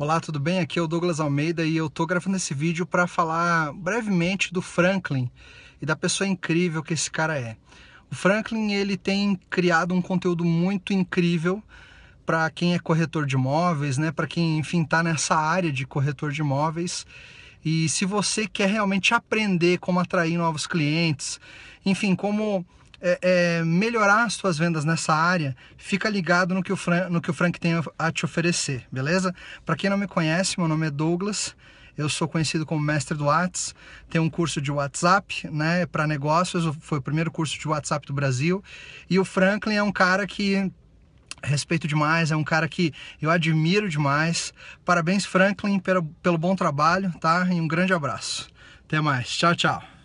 Olá, tudo bem? Aqui é o Douglas Almeida e eu tô gravando esse vídeo para falar brevemente do Franklin e da pessoa incrível que esse cara é. O Franklin, ele tem criado um conteúdo muito incrível para quem é corretor de imóveis, né, para quem, enfim, tá nessa área de corretor de imóveis. E se você quer realmente aprender como atrair novos clientes, enfim, como é, é, melhorar suas vendas nessa área, fica ligado no que o, no que o Frank tem a te oferecer, beleza? Para quem não me conhece, meu nome é Douglas. Eu sou conhecido como mestre do Whats, tenho um curso de WhatsApp, né, para negócios, foi o primeiro curso de WhatsApp do Brasil. E o Franklin é um cara que respeito demais, é um cara que eu admiro demais. Parabéns, Franklin, pelo, pelo bom trabalho, tá? E um grande abraço. Até mais. Tchau, tchau.